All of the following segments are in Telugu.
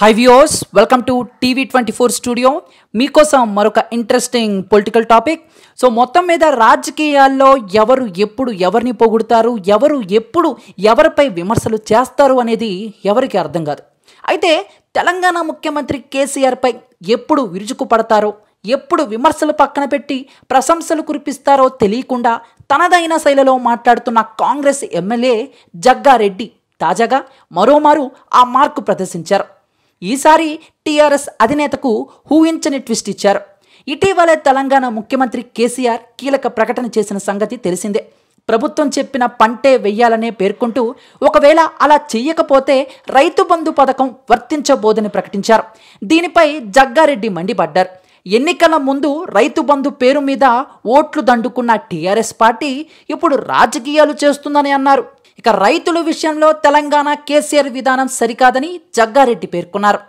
high views welcome to TV twenty four studio మీకోసం మరొక ఇంట్రెస్టింగ్ పొలిటికల్ టాపిక్ సో మొత్తం మీద రాజకీయాల్లో ఎవరు ఎప్పుడు ఎవరిని పొగుడుతారు ఎవరు ఎప్పుడు ఎవరిపై విమర్శలు చేస్తారు అనేది ఎవరికి అర్థం కాదు అయితే తెలంగాణ ముఖ్యమంత్రి కేసీఆర్పై ఎప్పుడు విరుచుకుపడతారో ఎప్పుడు విమర్శలు పక్కన పెట్టి ప్రశంసలు కురిపిస్తారో తెలియకుండా తనదైన శైలిలో మాట్లాడుతున్న కాంగ్రెస్ ఎమ్మెల్యే జగ్గారెడ్డి తాజాగా మరోమారు ఆ మార్కు ప్రదర్శించారు ఈసారి టీఆర్ఎస్ అధినేతకు ఊహించని ట్విస్ట్ ఇచ్చారు ఇటీవలే తెలంగాణ ముఖ్యమంత్రి కేసీఆర్ కీలక ప్రకటన చేసిన సంగతి తెలిసిందే ప్రభుత్వం చెప్పిన పంటే వెయ్యాలనే పేర్కొంటూ ఒకవేళ అలా చేయకపోతే రైతు బంధు పథకం వర్తించబోదని ప్రకటించారు దీనిపై జగ్గారెడ్డి మండిపడ్డారు ఎన్నికల ముందు రైతు బంధు పేరు మీద ఓట్లు దండుకున్న టీఆర్ఎస్ పార్టీ ఇప్పుడు రాజకీయాలు చేస్తుందని అన్నారు ఇక రైతుల విషయంలో తెలంగాణ కేసీఆర్ విధానం సరికాదని జగ్గారెడ్డి పేర్కొన్నారు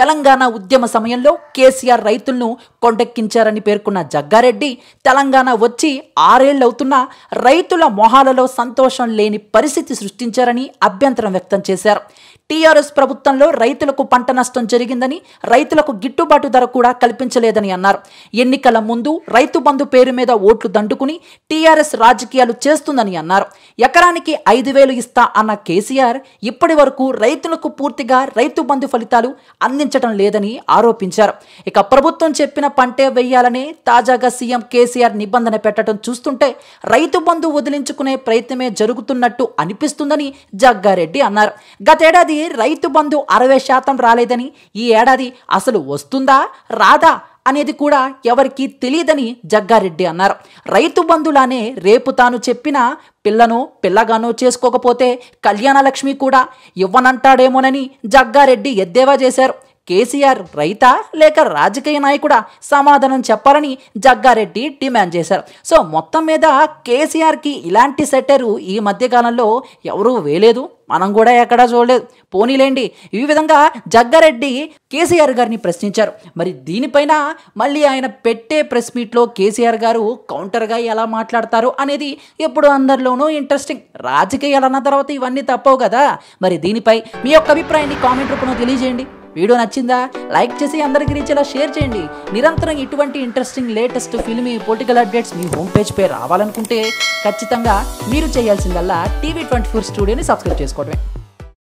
తెలంగాణ ఉద్యమ సమయంలో కేసీఆర్ రైతులను కొండెక్కించారని పేర్కొన్న జగ్గారెడ్డి తెలంగాణ వచ్చి ఆరేళ్లవుతున్నా రైతుల మొహాలలో సంతోషం లేని పరిస్థితి సృష్టించారని అభ్యంతరం వ్యక్తం చేశారు టీఆర్ఎస్ ప్రభుత్వంలో రైతులకు పంట నష్టం జరిగిందని రైతులకు గిట్టుబాటు ధర కూడా కల్పించలేదని అన్నారు ఎన్నికల ముందు రైతు బంధు పేరు మీద ఓట్లు దండుకుని టీఆర్ఎస్ రాజకీయాలు చేస్తుందని అన్నారు ఎకరానికి ఐదు వేలు ఇస్తా అన్న కేసీఆర్ ఇప్పటి వరకు రైతులకు పూర్తిగా రైతు బంధు ఫలితాలు అందించారు పండించడం లేదని ఆరోపించారు ఇక ప్రభుత్వం చెప్పిన పంటే వెయ్యాలని తాజాగా సీఎం కేసీఆర్ నిబంధన పెట్టడం చూస్తుంటే రైతు బంధు వదిలించుకునే ప్రయత్నమే జరుగుతున్నట్టు అనిపిస్తుందని జగ్గారెడ్డి అన్నారు గతేడాది రైతు బంధు అరవై శాతం రాలేదని ఈ ఏడాది అసలు వస్తుందా రాదా అనేది కూడా ఎవరికీ తెలియదని జగ్గారెడ్డి అన్నారు రైతు బంధులానే రేపు తాను చెప్పిన పిల్లను పిల్లగానో చేసుకోకపోతే కళ్యాణలక్ష్మి కూడా ఇవ్వనంటాడేమోనని జగ్గారెడ్డి ఎద్దేవా చేశారు కేసీఆర్ రైతా లేక రాజకీయ నాయకుడా సమాధానం చెప్పాలని జగ్గారెడ్డి డిమాండ్ చేశారు సో మొత్తం మీద కేసీఆర్కి ఇలాంటి సెట్టరు ఈ మధ్యకాలంలో ఎవరూ వేయలేదు మనం కూడా ఎక్కడా చూడలేదు పోనీలేండి ఈ విధంగా జగ్గారెడ్డి కేసీఆర్ గారిని ప్రశ్నించారు మరి దీనిపైన మళ్ళీ ఆయన పెట్టే ప్రెస్ మీట్లో కేసీఆర్ గారు కౌంటర్గా ఎలా మాట్లాడతారు అనేది ఎప్పుడు అందరిలోనూ ఇంట్రెస్టింగ్ రాజకీయాలన్న తర్వాత ఇవన్నీ తప్పవు కదా మరి దీనిపై మీ యొక్క అభిప్రాయాన్ని కామెంట్ రూపంలో తెలియజేయండి వీడియో నచ్చిందా లైక్ చేసి అందరికీ అలా షేర్ చేయండి నిరంతరం ఇటువంటి interesting latest filmy political updates మీ హోమ్ పేరు రావాలనుకుంటే ఖచ్చితంగా మీరు చేయాల్సిందల్లా టీవీ ట్వంటీ ఫోర్ స్టూడియోని సబ్స్క్రైబ్ చేసుకోవడమే